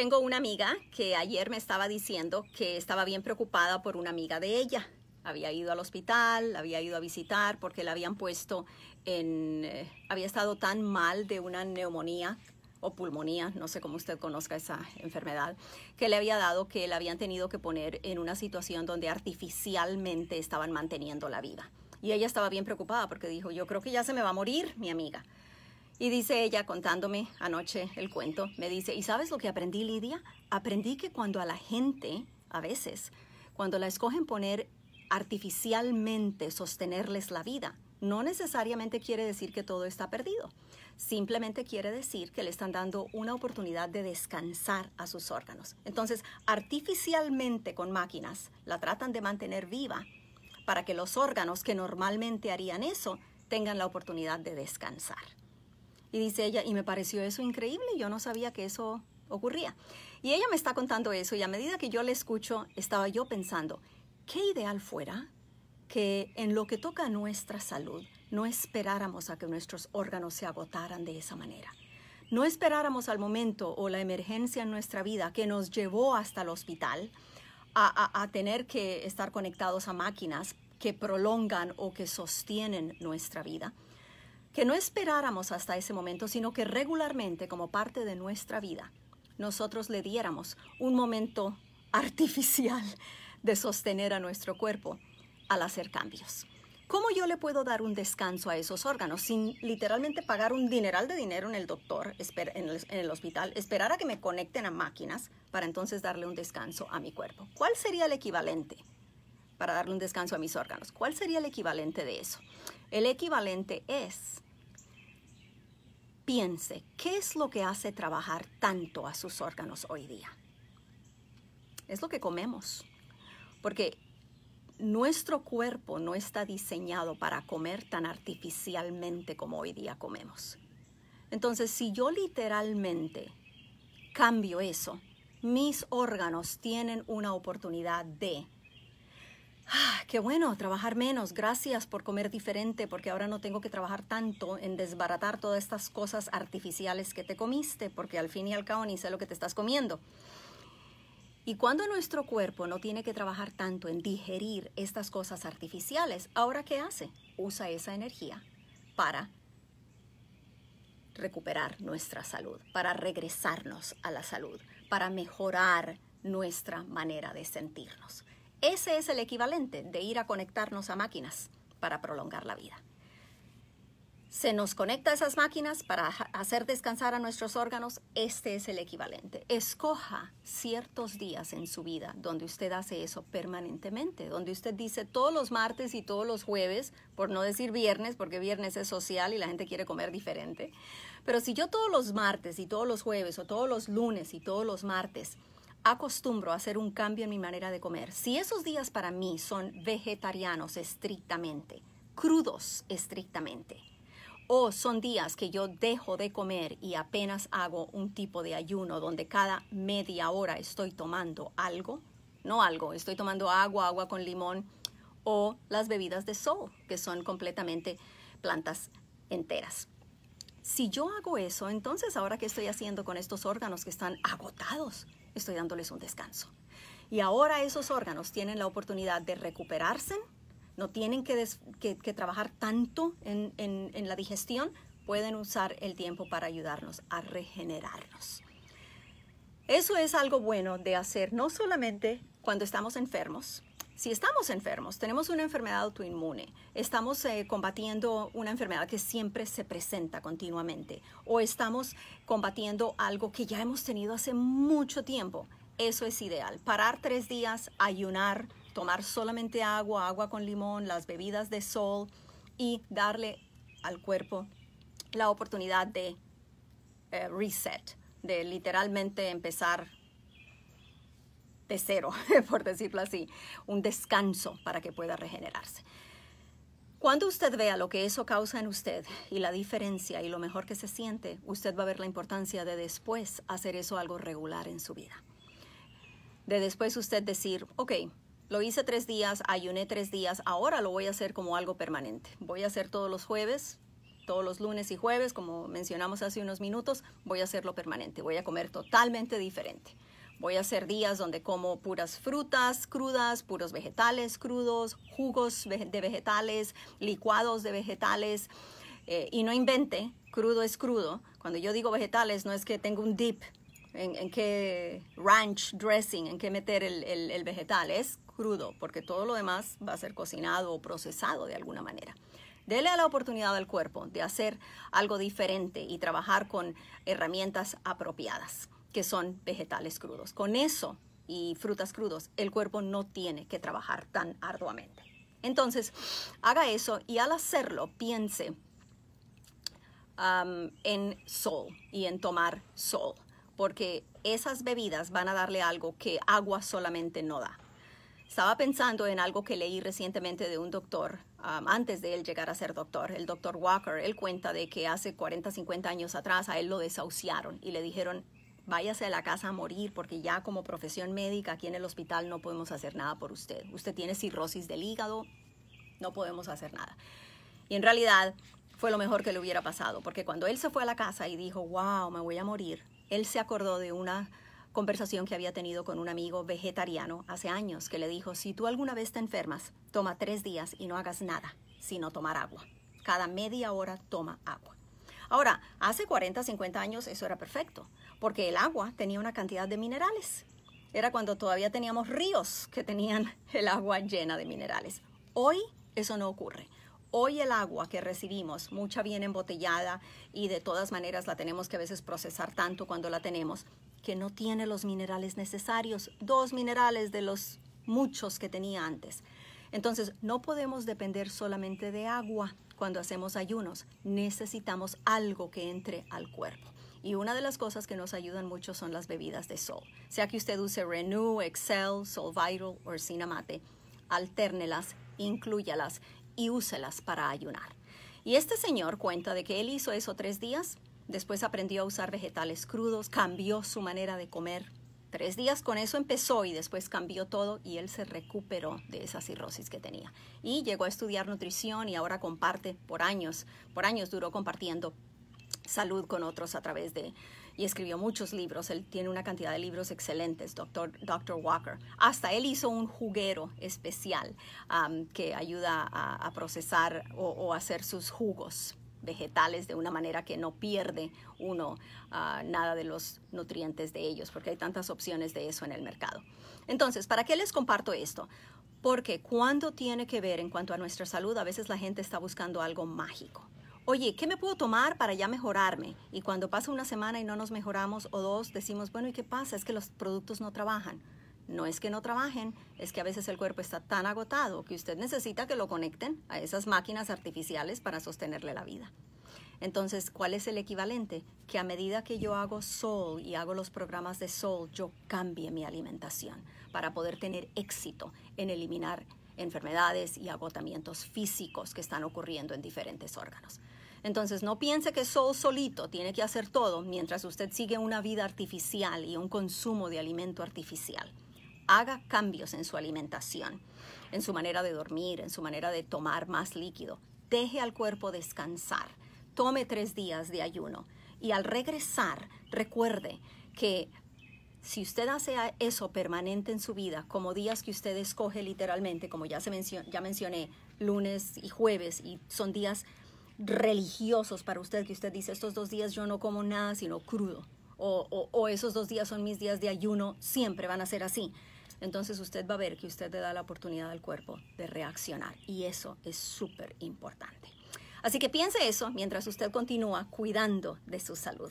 tengo una amiga que ayer me estaba diciendo que estaba bien preocupada por una amiga de ella. Había ido al hospital, había ido a visitar porque la habían puesto en... Eh, había estado tan mal de una neumonía o pulmonía, no sé cómo usted conozca esa enfermedad, que le había dado que la habían tenido que poner en una situación donde artificialmente estaban manteniendo la vida. Y ella estaba bien preocupada porque dijo, yo creo que ya se me va a morir mi amiga. Y dice ella contándome anoche el cuento, me dice, ¿y sabes lo que aprendí, Lidia? Aprendí que cuando a la gente, a veces, cuando la escogen poner artificialmente, sostenerles la vida, no necesariamente quiere decir que todo está perdido. Simplemente quiere decir que le están dando una oportunidad de descansar a sus órganos. Entonces, artificialmente con máquinas la tratan de mantener viva para que los órganos que normalmente harían eso tengan la oportunidad de descansar. Y dice ella, y me pareció eso increíble, yo no sabía que eso ocurría. Y ella me está contando eso y a medida que yo le escucho, estaba yo pensando, qué ideal fuera que en lo que toca a nuestra salud, no esperáramos a que nuestros órganos se agotaran de esa manera. No esperáramos al momento o la emergencia en nuestra vida que nos llevó hasta el hospital a tener que estar conectados a máquinas que prolongan o que sostienen nuestra vida que no esperáramos hasta ese momento, sino que regularmente, como parte de nuestra vida, nosotros le diéramos un momento artificial de sostener a nuestro cuerpo al hacer cambios. ¿Cómo yo le puedo dar un descanso a esos órganos sin literalmente pagar un dineral de dinero en el doctor, en el hospital, esperar a que me conecten a máquinas para entonces darle un descanso a mi cuerpo? ¿Cuál sería el equivalente? para darle un descanso a mis órganos. ¿Cuál sería el equivalente de eso? El equivalente es, piense, ¿qué es lo que hace trabajar tanto a sus órganos hoy día? Es lo que comemos, porque nuestro cuerpo no está diseñado para comer tan artificialmente como hoy día comemos. Entonces, si yo literalmente cambio eso, mis órganos tienen una oportunidad de Ah, qué bueno, trabajar menos. Gracias por comer diferente porque ahora no tengo que trabajar tanto en desbaratar todas estas cosas artificiales que te comiste porque al fin y al cabo ni sé lo que te estás comiendo. Y cuando nuestro cuerpo no tiene que trabajar tanto en digerir estas cosas artificiales, ahora qué hace? Usa esa energía para recuperar nuestra salud, para regresarnos a la salud, para mejorar nuestra manera de sentirnos. Ese es el equivalente de ir a conectarnos a máquinas para prolongar la vida. Se nos conecta a esas máquinas para hacer descansar a nuestros órganos. Este es el equivalente. Escoja ciertos días en su vida donde usted hace eso permanentemente, donde usted dice todos los martes y todos los jueves, por no decir viernes, porque viernes es social y la gente quiere comer diferente. Pero si yo todos los martes y todos los jueves o todos los lunes y todos los martes acostumbro a hacer un cambio en mi manera de comer. Si esos días para mí son vegetarianos estrictamente, crudos estrictamente, o son días que yo dejo de comer y apenas hago un tipo de ayuno donde cada media hora estoy tomando algo, no algo, estoy tomando agua, agua con limón, o las bebidas de sol, que son completamente plantas enteras si yo hago eso, entonces ahora qué estoy haciendo con estos órganos que están agotados? Estoy dándoles un descanso. Y ahora esos órganos tienen la oportunidad de recuperarse, no tienen que, trabajar tanto en la digestión, pueden usar el tiempo para ayudarnos a regenerarnos. Eso es algo bueno de hacer no solamente cuando estamos enfermos, si estamos enfermos, tenemos una enfermedad autoinmune, estamos eh, combatiendo una enfermedad que siempre se presenta continuamente o estamos combatiendo algo que ya hemos tenido hace mucho tiempo, eso es ideal. Parar tres días, ayunar, tomar solamente agua, agua con limón, las bebidas de sol y darle al cuerpo la oportunidad de eh, reset, de literalmente empezar de cero, por decirlo así, un descanso para que pueda regenerarse. Cuando usted vea lo que eso causa en usted y la diferencia y lo mejor que se siente, usted va a ver la importancia de después hacer eso algo regular en su vida. De después usted decir, ok, lo hice tres días, ayuné tres días, ahora lo voy a hacer como algo permanente. Voy a hacer todos los jueves, todos los lunes y jueves, como mencionamos hace unos minutos, voy a hacerlo permanente. Voy a comer totalmente diferente. Voy a hacer días donde como puras frutas crudas, puros vegetales crudos, jugos de vegetales, licuados de vegetales. Eh, y no invente, crudo es crudo. Cuando yo digo vegetales, no es que tengo un dip, en, qué ranch dressing, en qué meter el, vegetal. Es crudo, porque todo lo demás va a ser cocinado o procesado de alguna manera. Dele la oportunidad al cuerpo de hacer algo diferente y trabajar con herramientas apropiadas que son vegetales crudos. Con eso y frutas crudos, el cuerpo no tiene que trabajar tan arduamente. Entonces, haga eso y al hacerlo, piense um, en sol y en tomar sol, porque esas bebidas van a darle algo que agua solamente no da. Estaba pensando en algo que leí recientemente de un doctor, um, antes de él llegar a ser doctor, el doctor Walker. Él cuenta de que hace 40, 50 años atrás a él lo desahuciaron y le dijeron, váyase a la casa a morir porque ya como profesión médica aquí en el hospital no podemos hacer nada por usted. Usted tiene cirrosis del hígado, no podemos hacer nada. Y en realidad fue lo mejor que le hubiera pasado, porque cuando él se fue a la casa y dijo, wow, me voy a morir, él se acordó de una conversación que había tenido con un amigo vegetariano hace años que le dijo, si tú alguna vez te enfermas, toma tres días y no hagas nada, sino tomar agua. Cada media hora toma agua. Ahora, hace 40, 50 años eso era perfecto, porque el agua tenía una cantidad de minerales. Era cuando todavía teníamos ríos que tenían el agua llena de minerales. Hoy eso no ocurre. Hoy el agua que recibimos, mucha bien embotellada y de todas maneras la tenemos que a veces procesar tanto cuando la tenemos, que no tiene los minerales necesarios, dos minerales de los muchos que tenía antes. Entonces, no podemos depender solamente de agua cuando hacemos ayunos. Necesitamos algo que entre al cuerpo. Y una de las cosas que nos ayudan mucho son las bebidas de sol. Sea que usted use Renew, Excel, Sol Vital o Cinamate, las, incluyalas y úselas para ayunar. Y este señor cuenta de que él hizo eso tres días, después aprendió a usar vegetales crudos, cambió su manera de comer, Tres días con eso empezó y después cambió todo y él se recuperó de esa cirrosis que tenía. Y llegó a estudiar nutrición y ahora comparte por años, por años duró compartiendo salud con otros a través de, y escribió muchos libros, él tiene una cantidad de libros excelentes, doctor doctor Walker. Hasta él hizo un juguero especial que ayuda a, procesar o hacer sus jugos vegetales de una manera que no pierde uno ah, nada de los nutrientes de ellos, porque hay tantas opciones de eso en el mercado. Entonces, ¿para qué les comparto esto? Porque cuando tiene que ver en cuanto a nuestra salud, a veces la gente está buscando algo mágico. Oye, ¿qué me puedo tomar para ya mejorarme? Y cuando pasa una semana y no nos mejoramos o dos, decimos, bueno, ¿y qué pasa? Es que los productos no trabajan. No es que no trabajen, es que a veces el cuerpo está tan agotado que usted necesita que lo conecten a esas máquinas artificiales para sostenerle la vida. Entonces, ¿cuál es el equivalente? Que a medida que yo hago sol y hago los programas de sol yo cambie mi alimentación para poder tener éxito en eliminar enfermedades y agotamientos físicos que están ocurriendo en diferentes órganos. Entonces, no piense que sol solito tiene que hacer todo mientras usted sigue una vida artificial y un consumo de alimento artificial haga cambios en su alimentación, en su manera de dormir, en su manera de tomar más líquido. Deje al cuerpo descansar. Tome tres días de ayuno. Y al regresar, recuerde que si usted hace eso permanente en su vida, como días que usted escoge literalmente, como ya, se ya mencioné, lunes y jueves, y son días religiosos para usted, que usted dice, estos dos días yo no como nada sino crudo, o esos dos días son mis días de ayuno, siempre van a ser así entonces usted va a ver que usted le da la oportunidad al cuerpo de reaccionar y eso es súper importante. Así que piense eso mientras usted continúa cuidando de su salud.